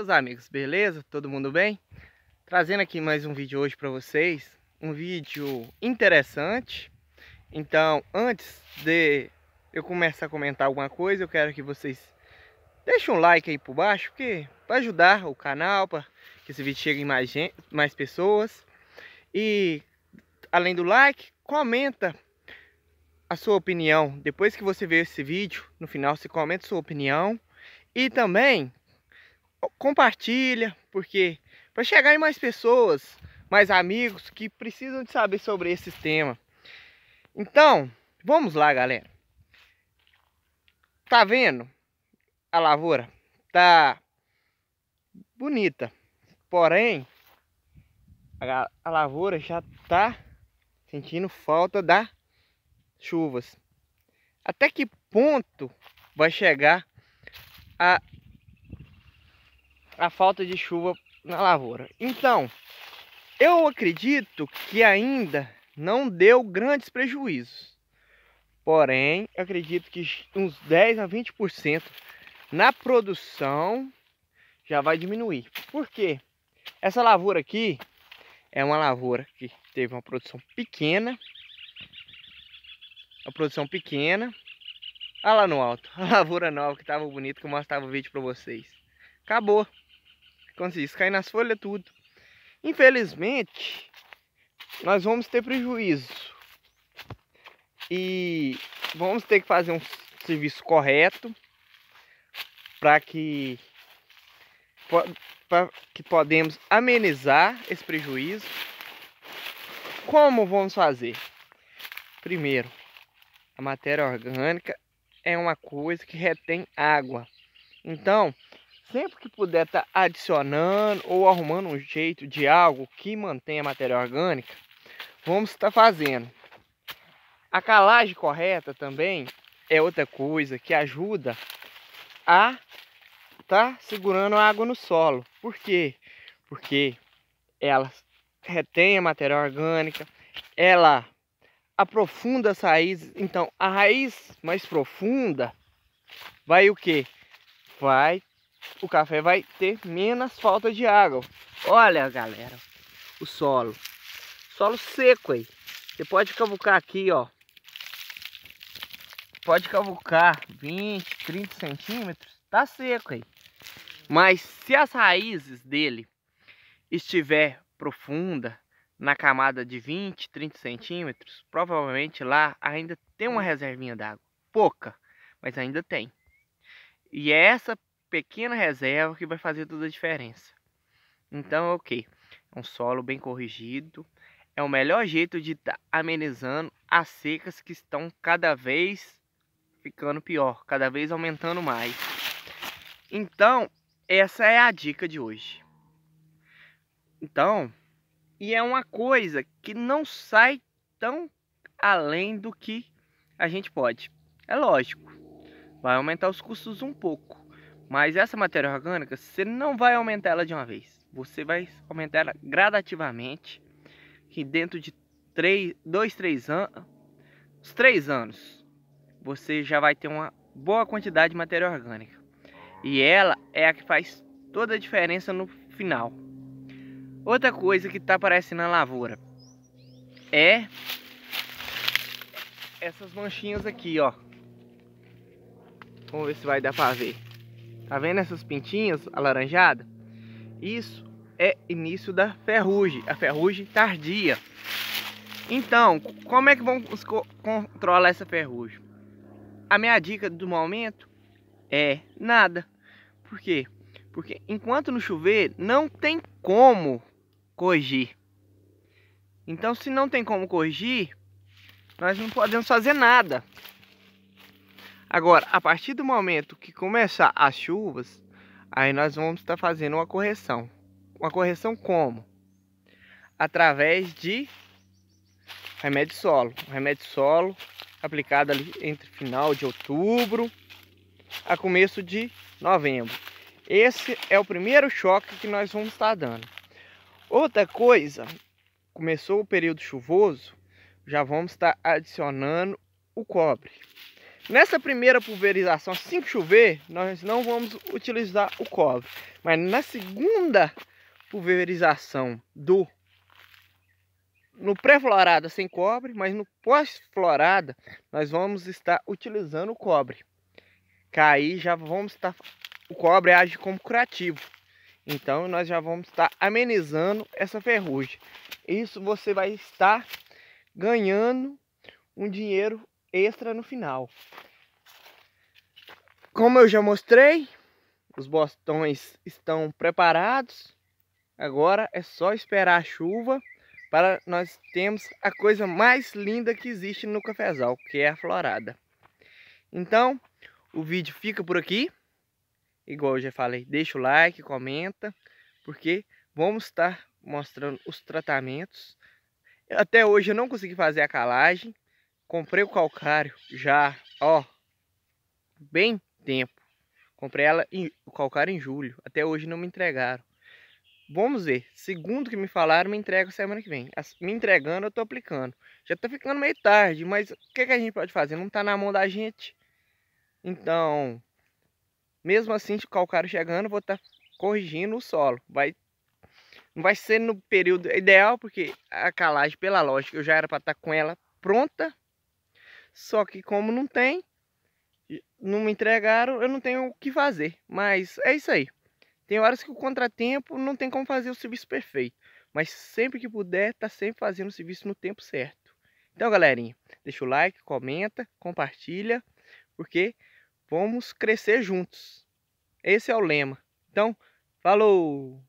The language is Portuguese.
Meus amigos, beleza? Todo mundo bem? Trazendo aqui mais um vídeo hoje para vocês, um vídeo interessante. Então, antes de eu começar a comentar alguma coisa, eu quero que vocês deixem um like aí por baixo, porque para ajudar o canal, para que esse vídeo chegue em mais gente, mais pessoas. E além do like, comenta a sua opinião. Depois que você ver esse vídeo, no final você comenta sua opinião. E também compartilha, porque para chegar em mais pessoas, mais amigos que precisam de saber sobre esse tema. Então, vamos lá, galera. Tá vendo? A lavoura tá bonita. Porém, a, a lavoura já tá sentindo falta das chuvas. Até que ponto vai chegar a a falta de chuva na lavoura. Então, eu acredito que ainda não deu grandes prejuízos. Porém, acredito que uns 10 a 20% na produção já vai diminuir. Por quê? Essa lavoura aqui é uma lavoura que teve uma produção pequena. Uma produção pequena. Olha lá no alto. A lavoura nova que estava bonita que eu mostrava o vídeo para vocês. Acabou. Quando isso cai nas folhas, tudo. Infelizmente, nós vamos ter prejuízo. E vamos ter que fazer um serviço correto para que para que podemos amenizar esse prejuízo. Como vamos fazer? Primeiro, a matéria orgânica é uma coisa que retém água. Então, sempre que puder estar tá adicionando ou arrumando um jeito de algo que mantenha a matéria orgânica, vamos estar tá fazendo. A calagem correta também é outra coisa que ajuda a tá segurando a água no solo. Por quê? Porque ela retém a matéria orgânica, ela aprofunda as raízes. Então, a raiz mais profunda vai o que? Vai o café vai ter menos falta de água. Olha, galera, o solo. Solo seco aí. Você pode cavucar aqui, ó. Pode cavucar 20, 30 centímetros. Tá seco aí. Mas se as raízes dele estiver profunda, na camada de 20, 30 centímetros, provavelmente lá ainda tem uma reservinha d'água. Pouca, mas ainda tem. E é essa pequena reserva que vai fazer toda a diferença. Então, ok, é um solo bem corrigido, é o melhor jeito de estar tá amenizando as secas que estão cada vez ficando pior, cada vez aumentando mais. Então, essa é a dica de hoje. Então, e é uma coisa que não sai tão além do que a gente pode. É lógico, vai aumentar os custos um pouco, mas essa matéria orgânica, você não vai aumentar ela de uma vez. Você vai aumentar ela gradativamente, que dentro de 3, 2, 3 anos, 3 anos, você já vai ter uma boa quantidade de matéria orgânica. E ela é a que faz toda a diferença no final. Outra coisa que está aparecendo na lavoura é essas manchinhas aqui, ó. Vamos ver se vai dar para ver. Tá vendo essas pintinhas alaranjadas? Isso é início da ferrugem, a ferrugem tardia. Então, como é que vamos co controlar essa ferrugem? A minha dica do momento é nada. Por quê? Porque enquanto não chover, não tem como corrigir. Então, se não tem como corrigir, nós não podemos fazer nada. Agora, a partir do momento que começar as chuvas, aí nós vamos estar tá fazendo uma correção. Uma correção como? Através de remédio solo. Remédio solo aplicado ali entre final de outubro a começo de novembro. Esse é o primeiro choque que nós vamos estar tá dando. Outra coisa, começou o período chuvoso, já vamos estar tá adicionando o cobre. Nessa primeira pulverização, assim que chover, nós não vamos utilizar o cobre. Mas na segunda pulverização do no pré-florada sem cobre, mas no pós-florada nós vamos estar utilizando o cobre. Que aí já vamos estar o cobre age como curativo. Então nós já vamos estar amenizando essa ferrugem. Isso você vai estar ganhando um dinheiro extra no final. Como eu já mostrei, os bostões estão preparados. Agora é só esperar a chuva para nós termos a coisa mais linda que existe no cafezal, que é a florada. Então, o vídeo fica por aqui. Igual eu já falei, deixa o like, comenta, porque vamos estar mostrando os tratamentos. Até hoje eu não consegui fazer a calagem, Comprei o calcário já, ó, bem tempo. Comprei ela em, o calcário em julho. Até hoje não me entregaram. Vamos ver. Segundo que me falaram, me entrega semana que vem. Me entregando, eu tô aplicando. Já tá ficando meio tarde, mas o que, que a gente pode fazer? Não tá na mão da gente. Então, mesmo assim, o calcário chegando, vou estar tá corrigindo o solo. Vai, não vai ser no período ideal, porque a calagem, pela lógica, eu já era para estar tá com ela pronta só que como não tem, não me entregaram, eu não tenho o que fazer. Mas é isso aí. Tem horas que o contratempo não tem como fazer o serviço perfeito. Mas sempre que puder, tá sempre fazendo o serviço no tempo certo. Então, galerinha, deixa o like, comenta, compartilha, porque vamos crescer juntos. Esse é o lema. Então, falou!